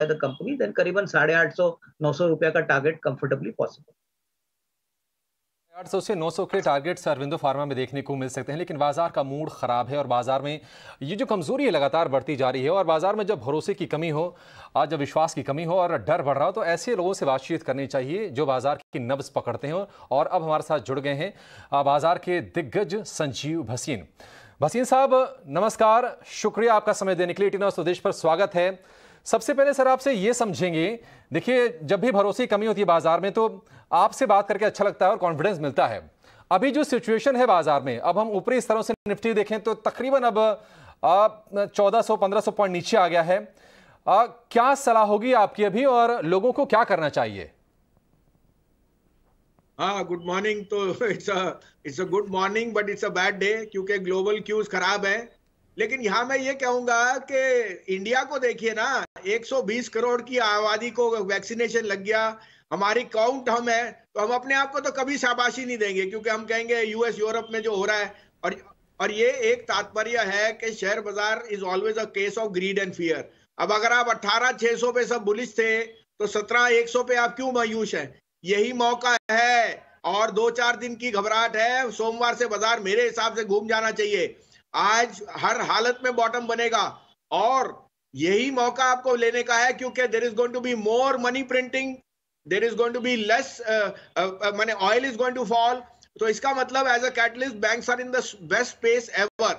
by the company, then करीबन साढ़े आठ सौ नौ सौ रुपया का टारगेट कंफर्टेबली पॉसिबल आठ से 900 के टारगेट्स अरविंदो फार्मा में देखने को मिल सकते हैं लेकिन बाजार का मूड ख़राब है और बाजार में ये जो कमज़ोरी है लगातार बढ़ती जा रही है और बाजार में जब भरोसे की कमी हो आज जब विश्वास की कमी हो और डर बढ़ रहा हो तो ऐसे लोगों से बातचीत करनी चाहिए जो बाजार की नब्ज पकड़ते हैं और अब हमारे साथ जुड़ गए हैं बाजार के दिग्गज संजीव भसीन भसीन साहब नमस्कार शुक्रिया आपका समय देने के लिए टीना स्वदेश पर स्वागत है सबसे पहले सर आपसे ये समझेंगे देखिए जब भी भरोसे की कमी होती है बाजार में तो आपसे बात करके अच्छा लगता है और कॉन्फिडेंस मिलता है अभी जो सिचुएशन है बाजार में अब हम ऊपरी स्तरों से निफ्टी देखें तो तकरीबन अब चौदह सौ पंद्रह सौ पॉइंट नीचे आ गया है आ, क्या सलाह होगी आपकी अभी और लोगों को क्या करना चाहिए हाँ गुड मॉर्निंग तो it's it's a good morning but it's a bad day क्योंकि ग्लोबल क्यूज खराब है लेकिन यहां मैं ये कहूंगा कि इंडिया को देखिए ना 120 करोड़ की आबादी को वैक्सीनेशन लग गया हमारी काउंट हम है तो हम अपने आप को तो कभी शाबाशी नहीं देंगे क्योंकि हम कहेंगे यूएस यूरोप में जो हो रहा है और और ये एक तात्पर्य है कि शेयर बाजार is always a case of greed and fear अब अगर आप अट्ठारह छह सौ पे सब बुलिश थे तो सत्रह एक सौ पे आप क्यों मायूस हैं यही मौका है और दो चार दिन की घबराहट है सोमवार से बाजार मेरे हिसाब से घूम जाना चाहिए आज हर हालत में बॉटम बनेगा और यही मौका आपको लेने का है क्योंकि there is going to be more money printing there is going to be less मैंने oil is going to fall तो इसका मतलब as a catalyst bank are in the best space ever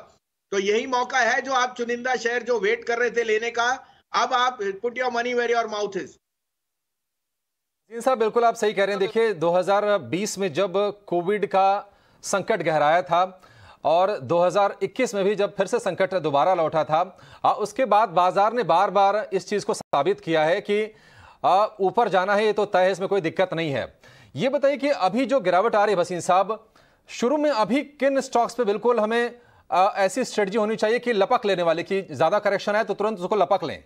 तो यही मौका है जो आप चुनिंदा शेयर जो वेट कर रहे थे लेने का अब आप put your money where your mouth is जी सर बिल्कुल आप सही कह रहे हैं देखिए 2020 में जब कोविड का संकट गहराया था और 2021 में भी जब फिर से संकट दोबारा लौटा था उसके बाद बाजार ने बार बार इस चीज़ को साबित किया है कि ऊपर जाना है ये तो तय है इसमें कोई दिक्कत नहीं है ये बताइए कि अभी जो गिरावट आ रही है भसीन साहब शुरू में अभी किन स्टॉक्स पे बिल्कुल हमें आ, ऐसी स्ट्रेटजी होनी चाहिए कि लपक लेने वाले की ज्यादा करेक्शन आए तो तुरंत उसको लपक लें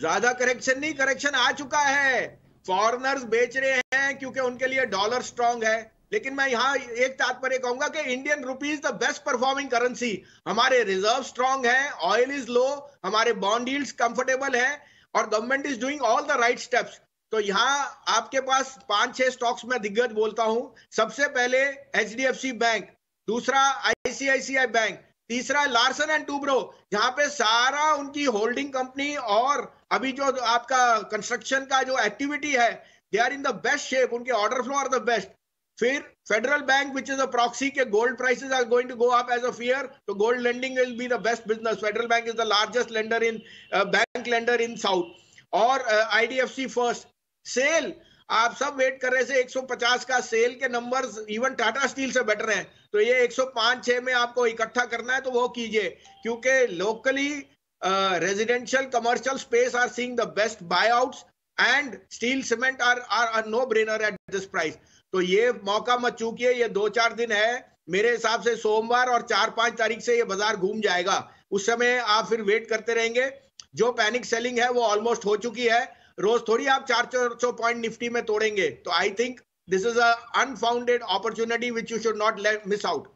ज्यादा करेक्शन नहीं करेक्शन आ चुका है फॉरनर्स बेच रहे हैं क्योंकि उनके लिए डॉलर स्ट्रांग है लेकिन मैं यहाँ एक तात्पर्य कहूंगा कि Indian rupees the best performing currency हमारे रिजर्व स्ट्रांग है ऑयल इज लो हमारे बॉन्ड यील्ड्स कंफर्टेबल है और government is doing all the right steps तो यहाँ आपके पास पांच छह स्टॉक्स में दिग्गज बोलता हूं सबसे पहले एच बैंक दूसरा आईसीआईसीआई बैंक तीसरा लार्सन एंड टूब्रो जहां पे सारा उनकी होल्डिंग कंपनी और अभी जो आपका कंस्ट्रक्शन का जो एक्टिविटी है they are in the best shape उनके order flow are the best फिर Federal Bank which is a proxy के gold prices are going to go up as a fear तो gold lending will be the best business Federal Bank is the largest lender in bank lender in south और IDFC first sale आप सब wait कर रहे थे 150 का sale के numbers even Tata Steel से बेटर हैं तो ये 105 6 में आपको इकट्ठा करना है तो वो कीजिए क्योंकि locally residential commercial space are seeing the best buyouts and steel cement are are no brainer at this price तो ये मौका मत चूकिए ये दो चार दिन है मेरे हिसाब से सोमवार और चार पांच तारीख से ये बाजार घूम जाएगा उस समय आप फिर वेट करते रहेंगे जो पैनिक सेलिंग है वो ऑलमोस्ट हो चुकी है रोज थोड़ी आप चार सौ पॉइंट निफ्टी में तोड़ेंगे तो I think this is unfounded opportunity which you should not miss out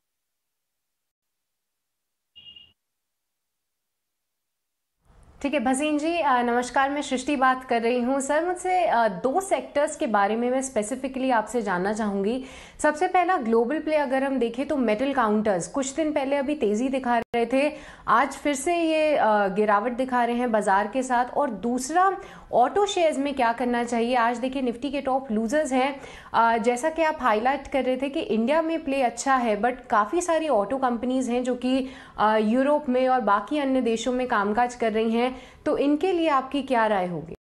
ठीक है भसीन जी नमस्कार मैं सृष्टि बात कर रही हूँ सर मुझसे दो सेक्टर्स के बारे में मैं स्पेसिफिकली आपसे जानना चाहूँगी सबसे पहला ग्लोबल प्ले अगर हम देखें तो मेटल काउंटर्स कुछ दिन पहले अभी तेज़ी दिखा रहे थे आज फिर से ये गिरावट दिखा रहे हैं बाजार के साथ और दूसरा ऑटो शेयर्स में क्या करना चाहिए आज देखिए निफ्टी के टॉप लूजर्स हैं जैसा कि आप हाईलाइट कर रहे थे कि इंडिया में प्ले अच्छा है बट काफ़ी सारी ऑटो कंपनीज़ हैं जो कि यूरोप में और बाकी अन्य देशों में कामकाज कर रही हैं तो इनके लिए आपकी क्या राय होगी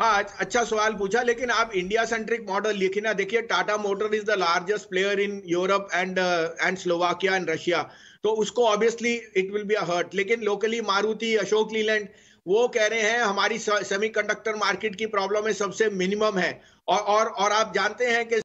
हाँ, आज अच्छा सवाल पूछा लेकिन आप इंडिया सेंट्रिक मॉडल लिखी ना देखिए Tata motor is the largest player in Europe and and Slovakia and Russia तो उसको obviously it will be a hurt लेकिन लोकली मारुति अशोक लीलैंड वो कह रहे हैं हमारी सेमीकंडक्टर मार्केट की प्रॉब्लम है सबसे मिनिमम है और और और आप जानते हैं कि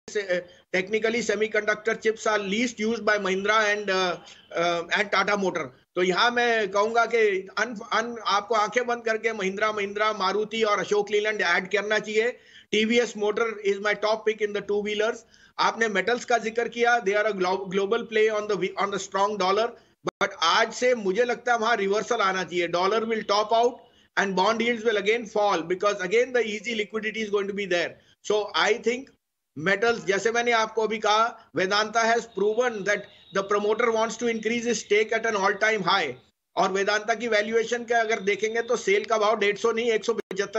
technically semiconductor chips are least used by Mahindra and and Tata motor तो यहाँ मैं कहूंगा कि अन, अन आपको आंखें बंद करके महिंद्रा महिंद्रा मारुति और अशोक लीलैंड ऐड करना चाहिए TVS motor is my top pick in the two wheelers आपने मेटल्स का जिक्र किया they are a global play on the on the strong dollar but आज से मुझे लगता है वहां रिवर्सल आना चाहिए dollar will top out and bond yields will again fall because again the easy liquidity is going to be there. So I think metals, jaise maine aapko abhi kaha Vedanta has proven that the promoter wants to increase his stake at an all-time high. और वेदांता की valuation का अगर देखेंगे तो cell का भाव 150 नहीं एक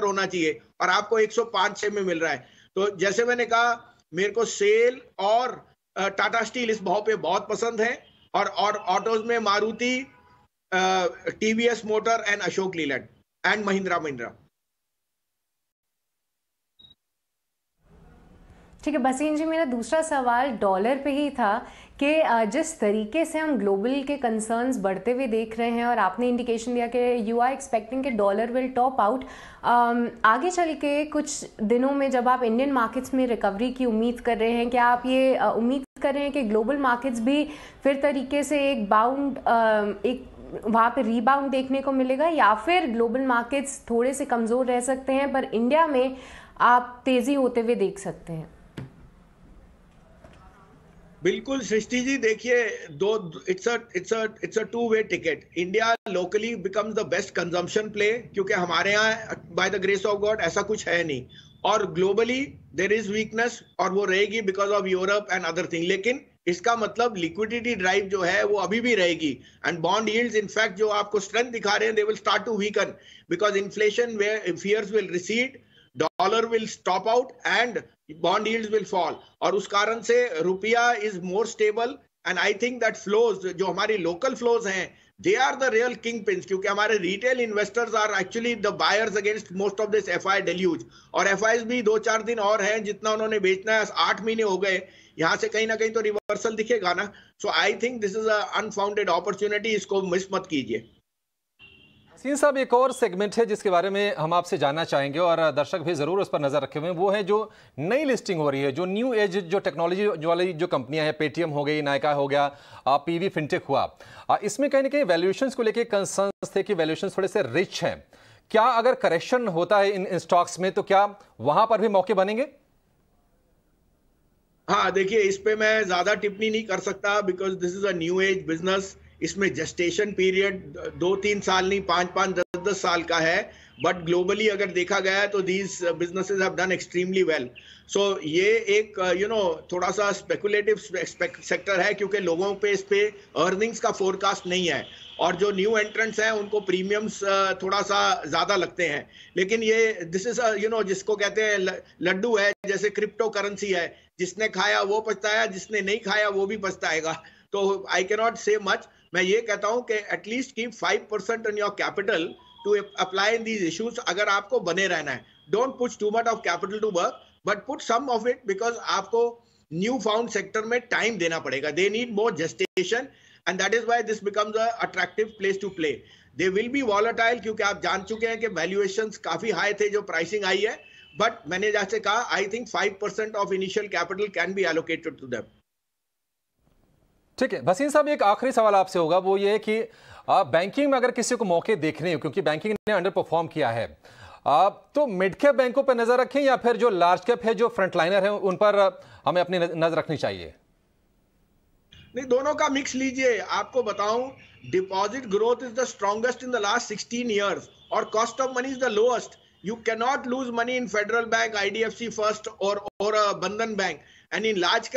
होना चाहिए और आपको 105 6 में मिल रहा है तो जैसे मैंने कहा मेरे को सेल और टाटा स्टील इस भाव पे बहुत पसंद है और और ऑटोज में Maruti TVS motor and Ashok Leyland and Mahindra Mahindra ठीक है बसीन जी मेरा दूसरा सवाल डॉलर पे ही था कि जिस तरीके से हम ग्लोबल के कंसर्न्स बढ़ते हुए देख रहे हैं और आपने इंडिकेशन दिया कि यू आर एक्सपेक्टिंग कि डॉलर विल टॉप आउट आगे चल के कुछ दिनों में जब आप इंडियन मार्केट्स में रिकवरी की उम्मीद कर रहे हैं क्या आप ये उम्मीद कर रहे हैं कि ग्लोबल मार्केट्स भी फिर तरीके से एक बाउंड एक वहाँ पे रीबाउंड देखने को मिलेगा या फिर ग्लोबल मार्केट्स थोड़े से कमज़ोर रह सकते हैं पर इंडिया में आप तेज़ी होते हुए देख सकते हैं बिल्कुल सृष्टि जी देखिए though it's a it's a it's a two way ticket India locally becomes the best consumption play क्योंकि हमारे यहाँ by the grace of God ऐसा कुछ है नहीं और ग्लोबली देर इज वीकनेस और वो रहेगी because of Europe and other thing लेकिन इसका मतलब लिक्विडिटी ड्राइव जो है वो अभी भी रहेगी एंड बॉन्ड यील्ड्स इनफैक्ट जो आपको स्ट्रेंथ दिखा रहे हैं they will start to weaken because inflation fears will recede dollar will stop out and bond yields will fall और उस कारण से रुपया is more stable and I think that flows जो हमारी लोकल फ्लोज हैं they are the real kingpins क्योंकि हमारे retail investors are actually the buyers against most of this F I deluge और एफ भी दो चार दिन और हैं जितना उन्होंने बेचना है आठ महीने हो गए यहां से कहीं ना कहीं तो रिवर्सल दिखेगा ना so I think this is unfounded opportunity इसको मिस मत कीजिए सीन साहब एक और सेगमेंट है जिसके बारे में हम आपसे जानना चाहेंगे और दर्शक भी ज़रूर उस पर नज़र रखे हुए हैं वो है जो नई लिस्टिंग हो रही है जो न्यू एज जो टेक्नोलॉजी वाली जो कंपनियां हैं पेटीएम हो गई नायका हो गया पीवी फिनटेक हुआ इसमें कहीं ना कहीं वैल्यूएशन को लेकर कंसर्न थे कि वैल्यूएशन थोड़े से रिच हैं क्या अगर करेक्शन होता है इन स्टॉक्स में तो क्या वहां पर भी मौके बनेंगे हाँ देखिए इस पे मैं ज़्यादा टिप्पणी नहीं कर सकता because this is a new age business इसमें जस्टेशन पीरियड दो तीन साल नहीं पाँच पाँच दस दस साल का है बट ग्लोबली अगर देखा गया है तो these businesses have done extremely well so ये एक यू uh, नो know, थोड़ा सा स्पेकुलेटिव सेक्टर है क्योंकि लोगों पे इस पे अर्निंग्स का फोरकास्ट नहीं है और जो न्यू एंट्रेंट्स हैं उनको प्रीमियम्स थोड़ा सा ज़्यादा लगते हैं लेकिन ये दिस इज़ यू नो जिसको कहते हैं लड्डू है जैसे क्रिप्टो करेंसी है जिसने खाया वो पछताया जिसने नहीं खाया वो भी पछताएगा तो आई कैनॉट से मच मैं ये कहता हूं कि at least keep five percent on your capital to apply in these issues अगर आपको बने रहना है don't put too much of capital to work but put some of it because आपको न्यू फाउंड सेक्टर में टाइम देना पड़ेगा they need more gestation and that is why this becomes a attractive place to play they will be volatile क्योंकि आप जान चुके हैं कि वैल्यूएशन काफी हाई थे जो प्राइसिंग आई है बट मैंने जैसे कहा I think five percent of initial capital can be allocated to that ठीक है भसीन साहब एक आखिरी सवाल आपसे होगा वो ये कि आ, बैंकिंग में अगर किसी को मौके देखने हो क्योंकि बैंकिंग ने अंडर परफॉर्म किया है आ, तो मिड कैप बैंकों पर नजर रखें या फिर जो लार्ज कैप है जो फ्रंटलाइनर है उन पर हमें अपनी नजर रखनी चाहिए नहीं दोनों का मिक्स लीजिए आपको बताऊं deposit growth is the strongest in the last sixteen years और cost of money is the lowest you cannot lose money in Federal Bank I first or or a uh, bandhan bank and in large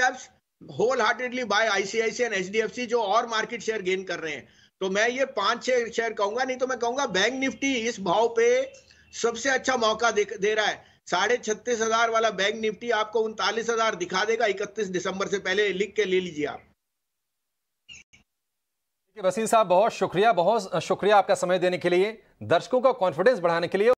wholeheartedly buy ICICI and HDFC जो और market share gain कर रहे हैं तो मैं ये पांच छह शेयर कहूंगा नहीं तो मैं कहूंगा बैंक निफ्टी इस भाव पे सबसे अच्छा मौका दे, दे रहा है साढ़े छत्तीस हजार वाला बैंक निफ्टी आपको उनतालीस हजार दिखा देगा इकतीस दिसंबर से पहले लिख के ले लीजिए आप वसीम साहब बहुत शुक्रिया बहुत शुक्रिया आपका समय देने के लिए दर्शकों का कॉन्फिडेंस बढ़ाने के लिए